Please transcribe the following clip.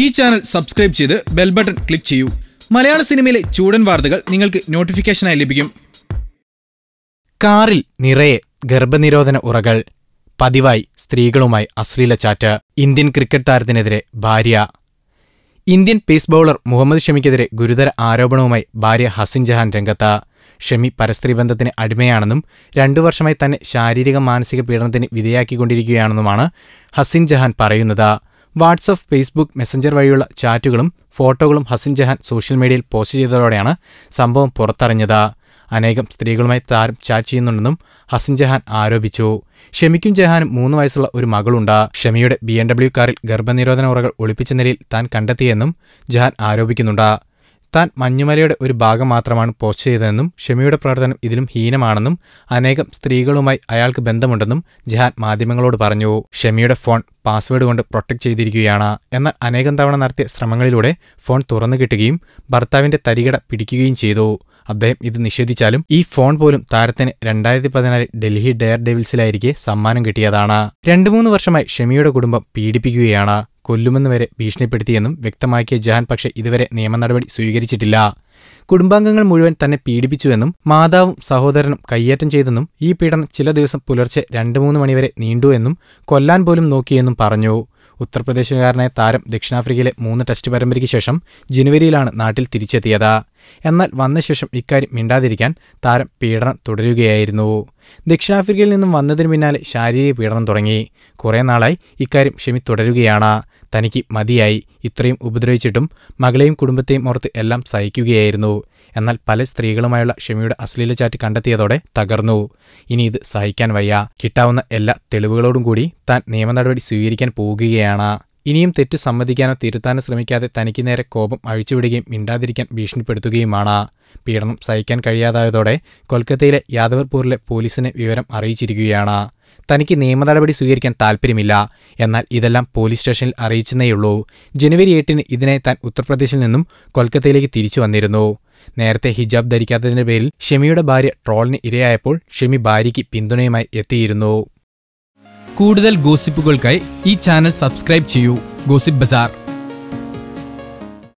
ഈ channel subscribe ചെയ്ത് bell button click ചെയ്യൂ മലയാള സിനിമയിലെ ചൂടൻ വാർത്തകൾ നിങ്ങൾക്ക് നോട്ടിഫിക്കേഷനായി ലഭിക്കും കാറിൽ നിറയെ ഗർഭനിരോധന ഉറകൾ പതിവായി സ്ത്രീകളുമായി അശ്ലീല ചാറ്റ് ഇന്ത്യൻ ക്രിക്കറ്റ് താരത്തിനെതിരെ ഭാര്യ ഇന്ത്യൻ പേസ് ബൗളർ മുഹമ്മദ് ഷമിക്കെതിരെ ഗുരുതര ആരോപണവുമായി ഭാര്യ ഹസിൻ ജഹാൻ രംഗത്ത ഷമി പരസ്ത്രീ ബന്ധത്തിന് അടിമയാണെന്നും രണ്ടു വർഷമായി തന്നെ ശാരീരിക മാനസിക പീഡനത്തിന് വിധേയാക്കിക്കൊണ്ടിരിക്കുകയാണെന്നുമാണ് ഹസിൻ ജഹാൻ പറയുന്നത് വാട്സപ്പ് ഫേസ്ബുക്ക് മെസ്സഞ്ചർ വഴിയുള്ള ചാറ്റുകളും ഫോട്ടോകളും ഹസിൻ ജഹാൻ സോഷ്യൽ മീഡിയയിൽ പോസ്റ്റ് ചെയ്തതോടെയാണ് സംഭവം പുറത്തറിഞ്ഞത് അനേകം സ്ത്രീകളുമായി താരം ചാറ്റ് ചെയ്യുന്നുണ്ടെന്നും ഹസിൻ ജഹാൻ ആരോപിച്ചു ഷമിക്കും ജഹാനും മൂന്ന് വയസ്സുള്ള ഒരു മകളുണ്ട് ഷമിയുടെ ബി ഡബ്ല്യു കാറിൽ ഗർഭനിരോധന ഉറകൾ ഒളിപ്പിച്ച നിലയിൽ താൻ കണ്ടെത്തിയെന്നും ജഹാൻ ആരോപിക്കുന്നുണ്ട് താൻ മഞ്ഞുമലയുടെ ഒരു ഭാഗം മാത്രമാണ് പോസ്റ്റ് ചെയ്തതെന്നും ഷമിയുടെ പ്രവർത്തനം ഇതിലും ഹീനമാണെന്നും അനേകം സ്ത്രീകളുമായി അയാൾക്ക് ബന്ധമുണ്ടെന്നും ജഹാൻ മാധ്യമങ്ങളോട് പറഞ്ഞു ഷമിയുടെ ഫോൺ പാസ്വേഡ് കൊണ്ട് പ്രൊട്ടക്ട് ചെയ്തിരിക്കുകയാണ് എന്നാൽ അനേകം തവണ നടത്തിയ ശ്രമങ്ങളിലൂടെ ഫോൺ തുറന്നു കിട്ടുകയും ഭർത്താവിന്റെ തരികട പിടിക്കുകയും ചെയ്തു അദ്ദേഹം ഇത് നിഷേധിച്ചാലും ഈ ഫോൺ പോലും താരത്തിന് രണ്ടായിരത്തി പതിനാലിൽ ഡൽഹി ഡെയർ ഡെവിൽസിലായിരിക്കെ സമ്മാനം കിട്ടിയതാണ് രണ്ടു മൂന്ന് വർഷമായി ഷമിയുടെ കുടുംബം പീഡിപ്പിക്കുകയാണ് കൊല്ലുമെന്ന് വരെ ഭീഷണിപ്പെടുത്തിയെന്നും വ്യക്തമാക്കിയ ജഹാൻ പക്ഷേ ഇതുവരെ നിയമനടപടി സ്വീകരിച്ചിട്ടില്ല കുടുംബാംഗങ്ങൾ മുഴുവൻ തന്നെ പീഡിപ്പിച്ചുവെന്നും മാതാവും സഹോദരനും കയ്യേറ്റം ചെയ്തെന്നും ഈ പീഡനം ചില ദിവസം പുലർച്ചെ രണ്ട് മൂന്ന് മണിവരെ നീണ്ടുവെന്നും കൊല്ലാൻ പോലും നോക്കിയെന്നും പറഞ്ഞു ഉത്തർപ്രദേശുകാരനായ താരം ദക്ഷിണാഫ്രിക്കയിലെ മൂന്ന് ടെസ്റ്റ് പരമ്പരയ്ക്ക് ശേഷം ജനുവരിയിലാണ് നാട്ടിൽ തിരിച്ചെത്തിയത് എന്നാൽ വന്ന ശേഷം ഇക്കാര്യം മിണ്ടാതിരിക്കാൻ താരം പീഡനം തുടരുകയായിരുന്നു ദക്ഷിണാഫ്രിക്കയിൽ നിന്നും വന്നതിന് പിന്നാലെ ശാരീരിക പീഡനം തുടങ്ങി കുറേ നാളായി ഇക്കാര്യം ക്ഷമി തുടരുകയാണ് തനിക്ക് മതിയായി ഇത്രയും ഉപദ്രവിച്ചിട്ടും മകളെയും കുടുംബത്തെയും ഓർത്ത് എല്ലാം സഹിക്കുകയായിരുന്നു എന്നാൽ പല സ്ത്രീകളുമായുള്ള ഷമിയുടെ അശ്ലീല ചാറ്റ് കണ്ടെത്തിയതോടെ തകർന്നു ഇനി ഇത് സഹിക്കാൻ വയ്യ കിട്ടാവുന്ന എല്ലാ തെളിവുകളോടും കൂടി താൻ നിയമ നടപടി സ്വീകരിക്കാൻ പോകുകയാണ് ഇനിയും തെറ്റ് സമ്മതിക്കാനോ തിരുത്താനോ ശ്രമിക്കാതെ തനിക്ക് നേരെ കോപം അഴിച്ചുവിടുകയും മിണ്ടാതിരിക്കാൻ ഭീഷണിപ്പെടുത്തുകയുമാണ് പീഡനം സഹിക്കാൻ കഴിയാതായതോടെ കൊൽക്കത്തയിലെ യാദവർപൂരിലെ പോലീസിനെ വിവരം അറിയിച്ചിരിക്കുകയാണ് തനിക്ക് നിയമ നടപടി സ്വീകരിക്കാൻ താൽപ്പര്യമില്ല എന്നാൽ ഇതെല്ലാം പോലീസ് സ്റ്റേഷനിൽ അറിയിച്ചെന്നേയുള്ളൂ ജനുവരി എട്ടിന് ഇതിനായി താൻ ഉത്തർപ്രദേശിൽ നിന്നും കൊൽക്കത്തയിലേക്ക് തിരിച്ചു വന്നിരുന്നു നേരത്തെ ഹിജാബ് ധരിക്കാത്തതിന്റെ പേരിൽ ഷെമിയുടെ ഭാര്യ ട്രോളിന് ഇരയായപ്പോൾ ഷെമി ഭാര്യയ്ക്ക് പിന്തുണയുമായി എത്തിയിരുന്നു കൂടുതൽ ഗോസിപ്പുകൾക്കായി ഈ ചാനൽ സബ്സ്ക്രൈബ് ചെയ്യൂ ഗോസിപ്പ് ബസാർ